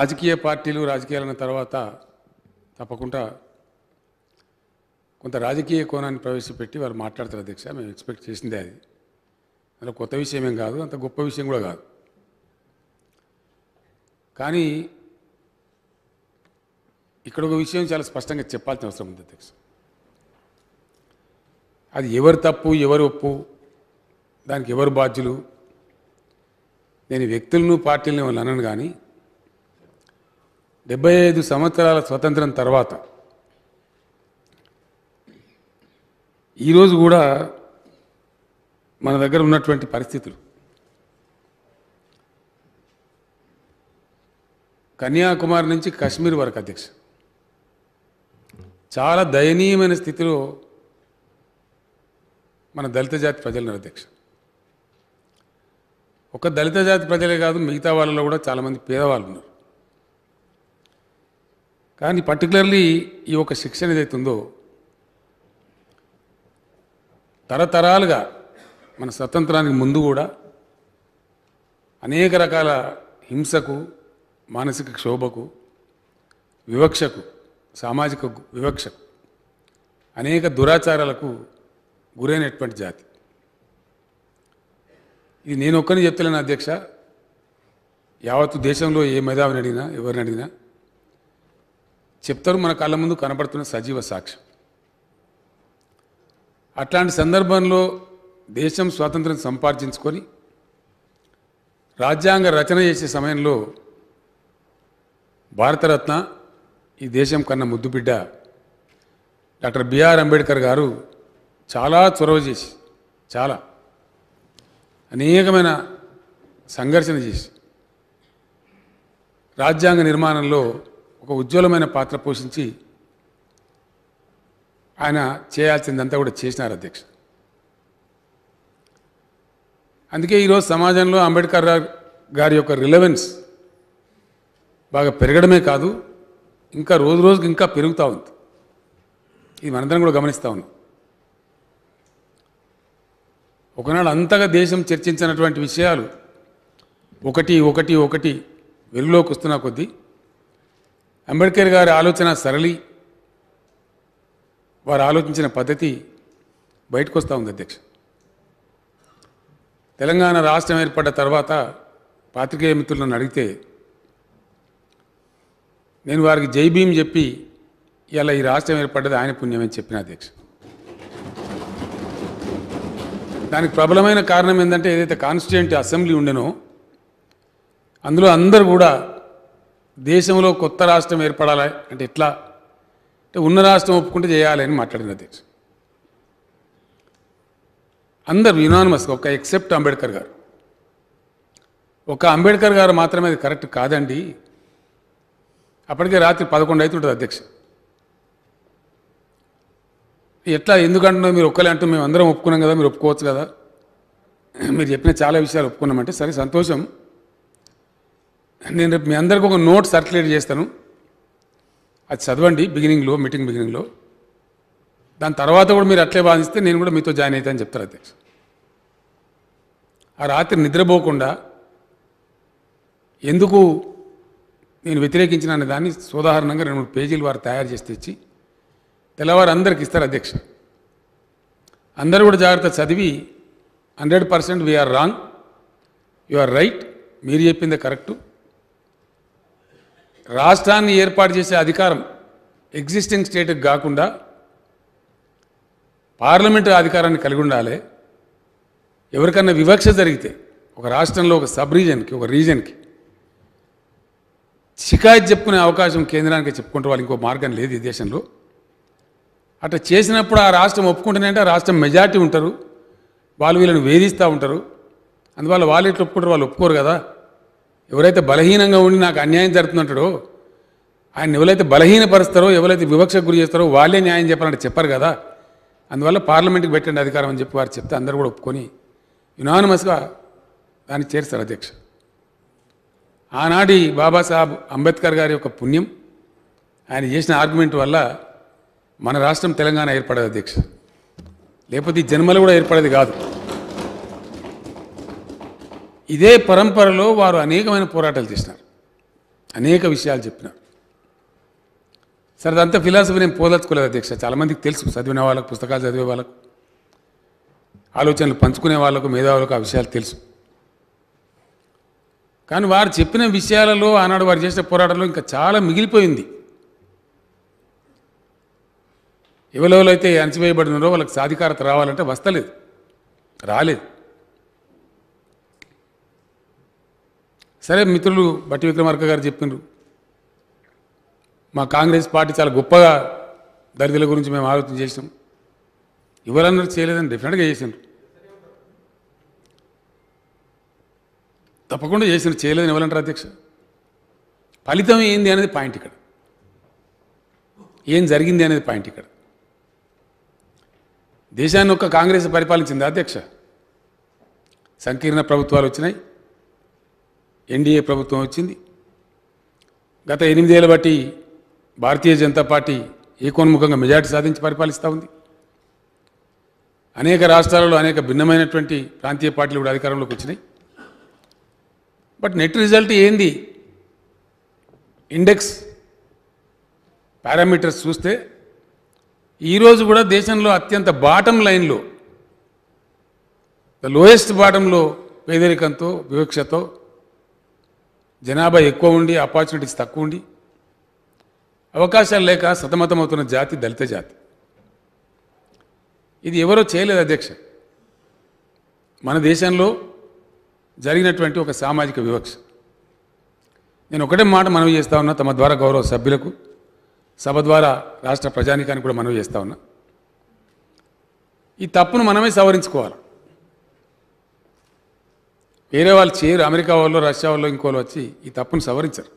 రాజకీయ పార్టీలు రాజకీయాలన్న తర్వాత తప్పకుండా కొంత రాజకీయ కోణాన్ని ప్రవేశపెట్టి వారు మాట్లాడతారు అధ్యక్ష మేము ఎక్స్పెక్ట్ చేసిందే అది అందులో కొత్త విషయం ఏం కాదు అంత గొప్ప విషయం కూడా కాదు కానీ ఇక్కడ ఒక విషయం చాలా స్పష్టంగా చెప్పాల్సిన అవసరం ఉంది అధ్యక్ష అది ఎవరు తప్పు ఎవరు ఒప్పు దానికి ఎవరు బాధ్యులు నేను వ్యక్తులను పార్టీలను వాళ్ళు అనను కానీ డెబ్బై ఐదు సంవత్సరాల స్వతంత్రం తర్వాత ఈరోజు కూడా మన దగ్గర ఉన్నటువంటి పరిస్థితులు కన్యాకుమారి నుంచి కాశ్మీర్ వరకు అధ్యక్ష చాలా దయనీయమైన స్థితిలో మన దళిత జాతి ప్రజల అధ్యక్ష ఒక దళిత జాతి ప్రజలే కాదు మిగతా వాళ్ళలో కూడా చాలామంది పేదవాళ్ళు ఉన్నారు కానీ పర్టికులర్లీ ఈ ఒక శిక్షణ ఏదైతే ఉందో తరతరాలుగా మన స్వతంత్రానికి ముందు కూడా అనేక రకాల హింసకు మానసిక క్షోభకు వివక్షకు సామాజిక వివక్షకు అనేక దురాచారాలకు గురైనటువంటి జాతి ఇది నేను ఒక్కరిని చెప్తలేను అధ్యక్ష యావత్తు దేశంలో ఏ మేధావిని అడిగినా ఎవరిని అడిగినా చెప్తారు మన కళ్ళ ముందు కనబడుతున్న సజీవ సాక్ష్యం అట్లాంటి సందర్భంలో దేశం స్వాతంత్రం సంపాదించుకొని రాజ్యాంగ రచన చేసే సమయంలో భారతరత్న ఈ దేశం కన్నా ముద్దుబిడ్డ డాక్టర్ బిఆర్ అంబేద్కర్ గారు చాలా చొరవ చేసి చాలా అనేకమైన సంఘర్షణ చేసి రాజ్యాంగ నిర్మాణంలో ఒక ఉజ్వలమైన పాత్ర పోషించి ఆయన చేయాల్సిందంతా కూడా చేసినారు అధ్యక్ష అందుకే ఈరోజు సమాజంలో అంబేద్కర్ గారి యొక్క రిలవెన్స్ బాగా పెరగడమే కాదు ఇంకా రోజు రోజుకి ఇంకా పెరుగుతూ ఉంది ఇది మనందరం కూడా గమనిస్తూ ఉన్నాం ఒకనాడు అంతగా దేశం చర్చించినటువంటి విషయాలు ఒకటి ఒకటి ఒకటి వెలుగులోకి వస్తున్న కొద్దీ అంబేద్కర్ గారి ఆలోచన సరళి వారు ఆలోచించిన పద్ధతి బయటకు వస్తూ ఉంది అధ్యక్ష తెలంగాణ రాష్ట్రం ఏర్పడ్డ తర్వాత పాత్రికేయ మిత్రులను అడిగితే నేను వారికి జై చెప్పి ఇలా ఈ రాష్ట్రం ఏర్పడ్డది ఆయన పుణ్యమని చెప్పిన అధ్యక్ష దానికి ప్రబలమైన కారణం ఏంటంటే ఏదైతే కాన్స్టిట్యూంట్ అసెంబ్లీ ఉండెనో అందులో అందరూ కూడా దేశంలో కొత్త రాష్ట్రం ఏర్పడాలి అంటే ఎట్లా అంటే ఉన్న రాష్ట్రం ఒప్పుకుంటే చేయాలని మాట్లాడింది అధ్యక్ష అందరు యునానిమస్ ఒక ఎక్సెప్ట్ అంబేద్కర్ గారు ఒక అంబేద్కర్ గారు మాత్రమే అది కరెక్ట్ కాదండి అప్పటికే రాత్రి పదకొండు అవుతుంటుంది అధ్యక్ష ఎట్లా ఎందుకంటున్నా మీరు ఒక్కలే అంటూ మేము అందరం ఒప్పుకున్నాం కదా మీరు ఒప్పుకోవచ్చు కదా మీరు చెప్పిన చాలా విషయాలు ఒప్పుకున్నామంటే సరే సంతోషం నేను రేపు మీ అందరికి ఒక నోట్ సర్క్యులేట్ చేస్తాను అది చదవండి బిగినింగ్లో మీటింగ్ బిగినింగ్లో దాని తర్వాత కూడా మీరు అట్లే బాధిస్తే నేను కూడా మీతో జాయిన్ అవుతానని చెప్తారు అధ్యక్ష ఆ రాత్రి నిద్రపోకుండా ఎందుకు నేను వ్యతిరేకించిన అనే దాన్ని సోదాహరణంగా రెండు మూడు పేజీలు వారు తయారు చేసి తెచ్చి తెల్లవారు అందరికి ఇస్తారు అధ్యక్ష అందరూ కూడా జాగ్రత్త చదివి hundred percent we're wrong you are right మీరు చెప్పిందే కరెక్టు రాష్ట్రాన్ని ఏర్పాటు చేసే అధికారం ఎగ్జిస్టింగ్ స్టేట్కి కాకుండా పార్లమెంటు అధికారాన్ని కలిగి ఉండాలి ఎవరికన్నా వివక్ష జరిగితే ఒక రాష్ట్రంలో ఒక సబ్ రీజన్కి ఒక రీజన్కి షికాయత్ చెప్పుకునే అవకాశం కేంద్రానికి చెప్పుకుంటే వాళ్ళు ఇంకో మార్గం లేదు ఈ దేశంలో అట్లా చేసినప్పుడు ఆ రాష్ట్రం ఆ రాష్ట్రం మెజార్టీ ఉంటారు వాళ్ళు వీళ్ళని వేధిస్తూ ఉంటారు అందువల్ల వాళ్ళు ఎట్లా ఒప్పుకుంటారు వాళ్ళు ఒప్పుకోరు కదా ఎవరైతే బలహీనంగా ఉండి నాకు అన్యాయం జరుగుతున్నట్టు ఆయన ఎవరైతే బలహీనపరుస్తారో ఎవరైతే వివక్షకు గురి చేస్తారో వాళ్ళే న్యాయం చెప్పాలంటే చెప్పరు కదా అందువల్ల పార్లమెంట్కి పెట్టండి అధికారం అని చెప్పి వారు చెప్తే అందరూ కూడా ఒప్పుకొని యునానమస్గా దాన్ని చేరుస్తారు అధ్యక్ష ఆనాటి బాబాసాహెబ్ అంబేద్కర్ గారి యొక్క పుణ్యం ఆయన చేసిన ఆర్గ్యుమెంట్ వల్ల మన రాష్ట్రం తెలంగాణ ఏర్పడదు అధ్యక్ష లేకపోతే ఈ జన్మలు కూడా ఏర్పడేది కాదు ఇదే పరంపరలో వారు అనేకమైన పోరాటాలు చేసినారు అనేక విషయాలు చెప్పినారు సరే అదంతా ఫిలాసఫీ నేను పోదలుచుకోలేదు అధ్యక్ష చాలామందికి తెలుసు చదివిన వాళ్ళకు పుస్తకాలు చదివే వాళ్ళకు ఆలోచనలు పంచుకునే వాళ్ళకు మేధావులకు ఆ విషయాలు తెలుసు కానీ వారు చెప్పిన విషయాలలో ఆనాడు వారు చేసిన పోరాటంలో ఇంకా చాలా మిగిలిపోయింది ఎవరెవరైతే అణచివేయబడినారో వాళ్ళకి సాధికారత రావాలంటే వస్తలేదు రాలేదు సరే మిత్రులు బట్టి విక్రమార్క గారు చెప్పిండ్రు మా కాంగ్రెస్ పార్టీ చాలా గొప్పగా దళితుల గురించి మేము ఆలోచన చేసినాం ఎవరన్నారు చేయలేదని డెఫినెట్గా చేసిండ్రు తప్పకుండా చేసిన చేయలేదని ఎవరంటారు అధ్యక్ష ఫలితం ఏంది అనేది పాయింట్ ఇక్కడ ఏం జరిగింది అనేది పాయింట్ ఇక్కడ దేశాన్ని ఒక్క కాంగ్రెస్ పరిపాలించింది అధ్యక్ష సంకీర్ణ ప్రభుత్వాలు వచ్చినాయి ఎన్డీఏ ప్రభుత్వం వచ్చింది గత ఎనిమిదేళ్ళ బట్టి భారతీయ జనతా పార్టీ ఏకోన్ముఖంగా మెజార్టీ సాధించి పరిపాలిస్తూ ఉంది అనేక రాష్ట్రాలలో అనేక భిన్నమైనటువంటి ప్రాంతీయ పార్టీలు కూడా అధికారంలోకి వచ్చినాయి బట్ నెట్ రిజల్ట్ ఏంది ఇండెక్స్ పారామీటర్స్ చూస్తే ఈరోజు కూడా దేశంలో అత్యంత బాటం లైన్లో ద లోయెస్ట్ బాటంలో పేదరికంతో వివక్షతో జనాభా ఎక్కువ ఉండి ఆపర్చునిటీస్ తక్కువ ఉండి అవకాశాలు లేక సతమతమవుతున్న జాతి దళిత జాతి ఇది ఎవరో చేయలేదు అధ్యక్ష మన దేశంలో జరిగినటువంటి ఒక సామాజిక వివక్ష నేను ఒకటే మాట మనవి చేస్తా ఉన్నా తమ ద్వారా గౌరవ సభ్యులకు సభ ద్వారా రాష్ట్ర ప్రజానికానికి కూడా మనవి చేస్తా ఉన్నా ఈ తప్పును మనమే సవరించుకోవాలి వేరే వాళ్ళు చేయరు అమెరికా వాళ్ళు రష్యా వాళ్ళు ఇంకోళ్ళు వచ్చి ఈ తప్పును సవరించరు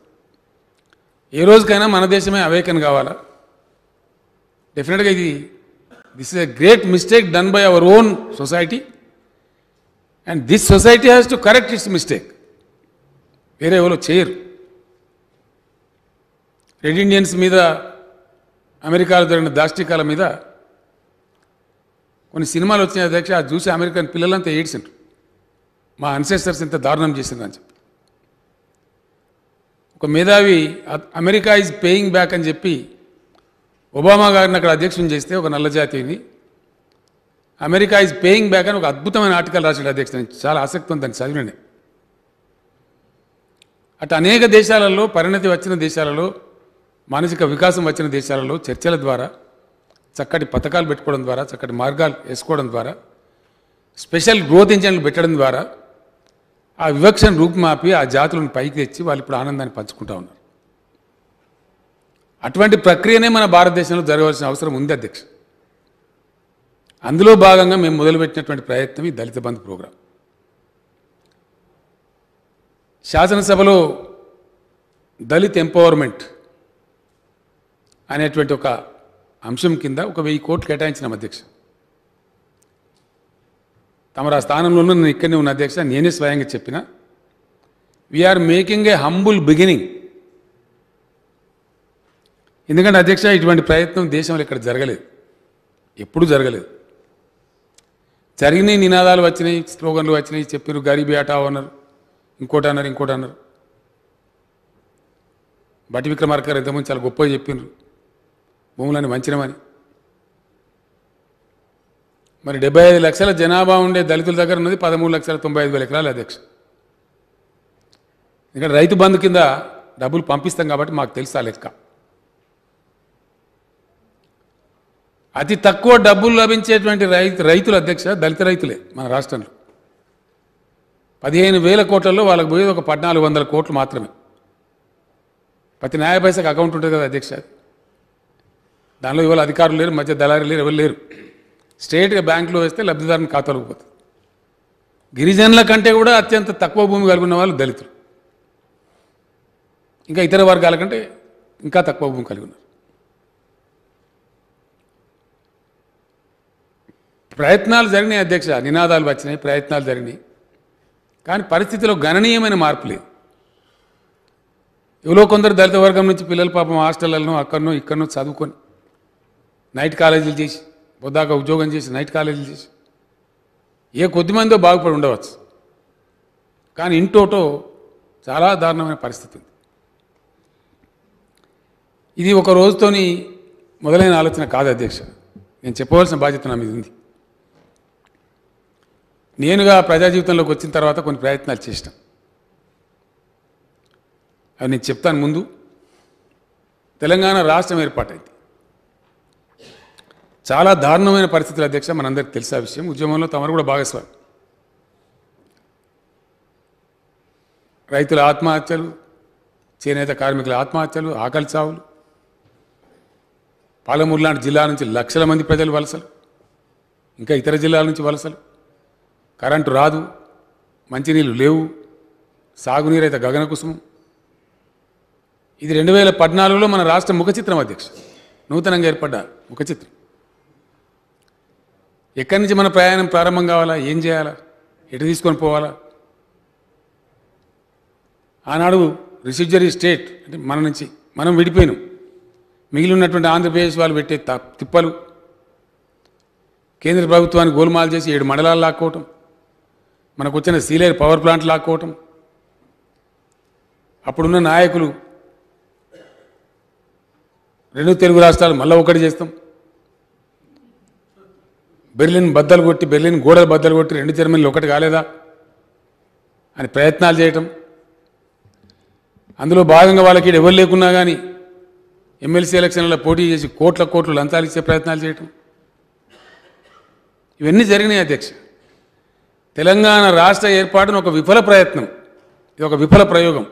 ఏ రోజుకైనా మన దేశమే అవేకన్ కావాలా డెఫినెట్గా ఇది this is a great mistake done by our own society and this society has to correct its mistake వేరే ఎవరో చేయరు రెడ్ ఇండియన్స్ మీద అమెరికాలో జరిగిన దాష్టికాల మీద కొన్ని సినిమాలు వచ్చినాయి అధ్యక్ష అది చూసి అమెరికన్ పిల్లలంతా ఏడ్చిండ్రు మా అన్సెస్టర్స్ ఇంత దారుణం చేసిందని చెప్పి ఒక మేధావి అమెరికా ఈజ్ పేయింగ్ బ్యాక్ అని చెప్పి ఒబామా గారిని అక్కడ అధ్యక్షం చేస్తే ఒక జాతిని అమెరికా ఈజ్ పేయింగ్ బ్యాక్ అని ఒక అద్భుతమైన ఆర్టికల్ రాశాడు అధ్యక్ష చాలా ఆసక్తి ఉంది దాన్ని చదివినండి అటు అనేక దేశాలలో పరిణతి వచ్చిన దేశాలలో మానసిక వికాసం వచ్చిన దేశాలలో చర్చల ద్వారా చక్కటి పథకాలు పెట్టుకోవడం ద్వారా చక్కటి మార్గాలు వేసుకోవడం ద్వారా స్పెషల్ గ్రోత్ ఇంజన్లు పెట్టడం ద్వారా ఆ వివక్షను రూపుమాపి ఆ జాతులను పైకి తెచ్చి వాళ్ళు ఇప్పుడు ఆనందాన్ని పంచుకుంటా ఉన్నారు అటువంటి ప్రక్రియనే మన భారతదేశంలో జరగవలసిన అవసరం ఉంది అధ్యక్ష అందులో భాగంగా మేము మొదలుపెట్టినటువంటి ప్రయత్నం ఈ దళిత బంధు ప్రోగ్రాం శాసనసభలో దళిత్ ఎంపవర్మెంట్ అనేటువంటి ఒక అంశం కింద ఒక వెయ్యి కోట్లు కేటాయించిన అధ్యక్ష తమరు ఆ స్థానంలోనూ నేను ఇక్కడనే ఉన్న అధ్యక్ష నేనే స్వయంగా చెప్పిన we're making a humble beginning ఎందుకంటే అధ్యక్ష ఇటువంటి ప్రయత్నం దేశంలో ఇక్కడ జరగలేదు ఎప్పుడూ జరగలేదు జరిగినాయి నినాదాలు వచ్చినాయి స్లోగన్లు వచ్చినాయి చెప్పారు గరీబీ ఆటా అన్నారు ఇంకోటి అన్నారు ఇంకోటి అన్నారు బట్టి విక్రమార్కర్ ఇంతకుముందు చాలా గొప్పగా చెప్పిండ్రు భూములని మంచినమని మరి డెబ్బై ఐదు లక్షల జనాభా ఉండే దళితుల దగ్గర ఉన్నది పదమూడు లక్షల తొంభై ఐదు వేల ఎకరాలు అధ్యక్ష ఇక్కడ రైతు బంధు కింద డబ్బులు పంపిస్తాం కాబట్టి మాకు తెలుసు ఆ లెక్క అతి తక్కువ డబ్బులు లభించేటువంటి రైతు రైతుల అధ్యక్ష దళిత రైతులే మన రాష్ట్రంలో పదిహేను వేల కోట్లలో వాళ్ళకి పోయేది ఒక పద్నాలుగు వందల కోట్లు మాత్రమే ప్రతి న్యాయ పైసకు అకౌంట్ ఉంటుంది కదా అధ్యక్ష దానిలో ఇవాళ అధికారులు లేరు మధ్య దళారీ లేరు ఎవరు లేరు స్ట్రేట్గా బ్యాంకులో వేస్తే లబ్ధిదారుని ఖాతాలోకి పోతుంది గిరిజనుల కంటే కూడా అత్యంత తక్కువ భూమి కలిగిన వాళ్ళు దళితులు ఇంకా ఇతర వర్గాల కంటే ఇంకా తక్కువ భూమి కలిగి ఉన్నారు ప్రయత్నాలు జరిగినాయి అధ్యక్ష నినాదాలు వచ్చినాయి ప్రయత్నాలు జరిగినాయి కానీ పరిస్థితిలో గణనీయమైన మార్పు లేదు ఎవరో కొందరు దళిత వర్గం నుంచి పిల్లల పాపం హాస్టళ్లను అక్కడనో ఇక్కడనో చదువుకొని నైట్ కాలేజీలు చేసి పొద్దాక ఉద్యోగం చేసి నైట్ కాలేజీలు చేసి ఏ కొద్దిమందో బాగుపడి ఉండవచ్చు కానీ ఇంటోటో చాలా దారుణమైన పరిస్థితి ఉంది ఇది ఒక రోజుతోని మొదలైన ఆలోచన కాదు అధ్యక్ష నేను చెప్పవలసిన బాధ్యత నా మీద ఉంది నేనుగా ప్రజా జీవితంలోకి వచ్చిన తర్వాత కొన్ని ప్రయత్నాలు చేసిన అవి నేను చెప్తాను ముందు తెలంగాణ రాష్ట్రం ఏర్పాటైంది చాలా దారుణమైన పరిస్థితులు అధ్యక్ష మనందరికి తెలిసే విషయం ఉద్యమంలో తమరు కూడా భాగస్వామి రైతుల ఆత్మహత్యలు చేనేత కార్మికుల ఆత్మహత్యలు ఆకలి చావులు పాలమూరు లాంటి జిల్లా నుంచి లక్షల మంది ప్రజలు వలసలు ఇంకా ఇతర జిల్లాల నుంచి వలసలు కరెంటు రాదు మంచినీళ్ళు లేవు సాగునీరు అయితే గగన కుసుమం ఇది రెండు వేల పద్నాలుగులో మన రాష్ట్ర ముఖచిత్రం అధ్యక్ష నూతనంగా ఏర్పడ్డ ముఖచిత్రం ఎక్కడి నుంచి మన ప్రయాణం ప్రారంభం కావాలా ఏం చేయాలా ఎటు తీసుకొని పోవాలా ఆనాడు రిసిడ్జరీ స్టేట్ అంటే మన నుంచి మనం విడిపోయినాం మిగిలి ఉన్నటువంటి ఆంధ్రప్రదేశ్ వాళ్ళు పెట్టే తిప్పలు కేంద్ర ప్రభుత్వాన్ని గోల్మాల్ చేసి ఏడు మండలాలు లాక్కోవటం మనకు వచ్చిన సీలేరు పవర్ ప్లాంట్ లాక్కోవటం అప్పుడున్న నాయకులు రెండు తెలుగు రాష్ట్రాలు మళ్ళీ ఒకటి చేస్తాం బెర్లిన్ బద్దలు కొట్టి బెర్లిన్ గోడలు బద్దలు కొట్టి రెండు జర్మనీలు ఒకటి కాలేదా అని ప్రయత్నాలు చేయటం అందులో భాగంగా వాళ్ళకి ఎవరు లేకున్నా కానీ ఎమ్మెల్సీ ఎలక్షన్లలో పోటీ చేసి కోట్ల కోట్లు లంచాలు ఇచ్చే ప్రయత్నాలు చేయటం ఇవన్నీ జరిగినాయి అధ్యక్ష తెలంగాణ రాష్ట్ర ఏర్పాటును ఒక విఫల ప్రయత్నం ఇది ఒక విఫల ప్రయోగం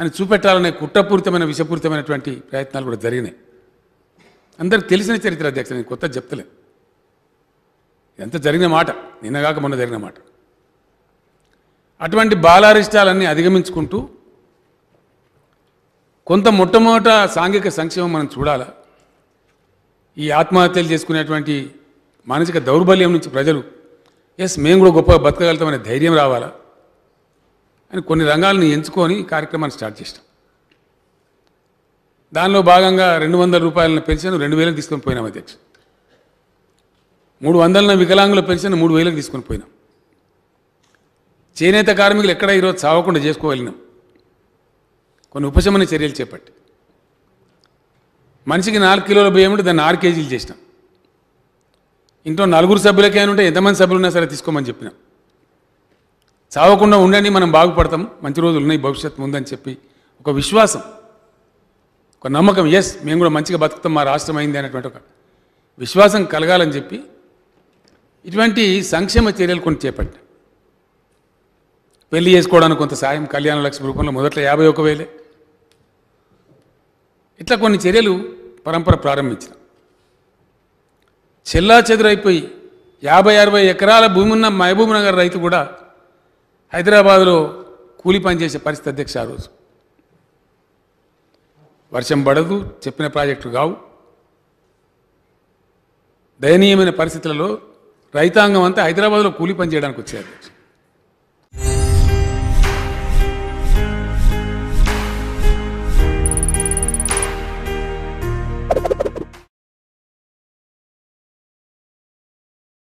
అని చూపెట్టాలనే కుట్రపూరితమైన విషపూరితమైనటువంటి ప్రయత్నాలు కూడా జరిగినాయి అందరికి తెలిసిన చరిత్ర అధ్యక్ష నేను కొత్త చెప్తలేదు ఎంత జరిగిన మాట నిన్నగాక మొన్న జరిగిన మాట అటువంటి బాలారిష్టాలన్నీ అధిగమించుకుంటూ కొంత మొట్టమొదట సాంఘిక సంక్షేమం మనం చూడాలా ఈ ఆత్మహత్యలు చేసుకునేటువంటి మానసిక దౌర్బల్యం నుంచి ప్రజలు ఎస్ మేము కూడా గొప్పగా బతకగలుగుతామనే ధైర్యం రావాలా అని కొన్ని రంగాలను ఎంచుకొని కార్యక్రమాన్ని స్టార్ట్ చేసినాం దానిలో భాగంగా రెండు వందల రూపాయలను పెంచాను రెండు వేలకు తీసుకొని పోయినాం అధ్యక్షుడు మూడు వందల వికలాంగుల పెన్షన్ మూడు వేలకు తీసుకొని పోయినాం చేనేత కార్మికులు ఎక్కడ ఈరోజు చావకుండా చేసుకోగలిగినాం కొన్ని ఉపశమన చర్యలు చేపట్టి మనిషికి నాలుగు కిలోల బియ్యం ఉంటే దాన్ని ఆరు కేజీలు చేసినాం ఇంట్లో నలుగురు సభ్యులకైనా ఉంటే ఎంతమంది సభ్యులు ఉన్నా సరే తీసుకోమని చెప్పినాం చావకుండా ఉండని మనం బాగుపడతాం మంచి రోజులు ఉన్నాయి భవిష్యత్తు ఉందని చెప్పి ఒక విశ్వాసం ఒక నమ్మకం ఎస్ మేము కూడా మంచిగా బతుకుతాం మా రాష్ట్రం అయింది అనేటువంటి ఒక విశ్వాసం కలగాలని చెప్పి ఇటువంటి సంక్షేమ చర్యలు కొన్ని చేపట్టాం పెళ్లి చేసుకోవడానికి కొంత సాయం కళ్యాణ లక్ష్మి రూపంలో మొదట్లో యాభై ఒక వేలే ఇట్లా కొన్ని చర్యలు పరంపర ప్రారంభించిన చెల్లా చెదురైపోయి యాభై అరవై ఎకరాల భూమి ఉన్న మహబూబ్ నగర్ రైతు కూడా హైదరాబాదులో కూలి పనిచేసే పరిస్థితి అధ్యక్ష ఆ రోజు వర్షం పడదు చెప్పిన ప్రాజెక్టు కావు దయనీయమైన పరిస్థితులలో రైతాంగం అంతా హైదరాబాద్లో కూలి పని చేయడానికి వచ్చారు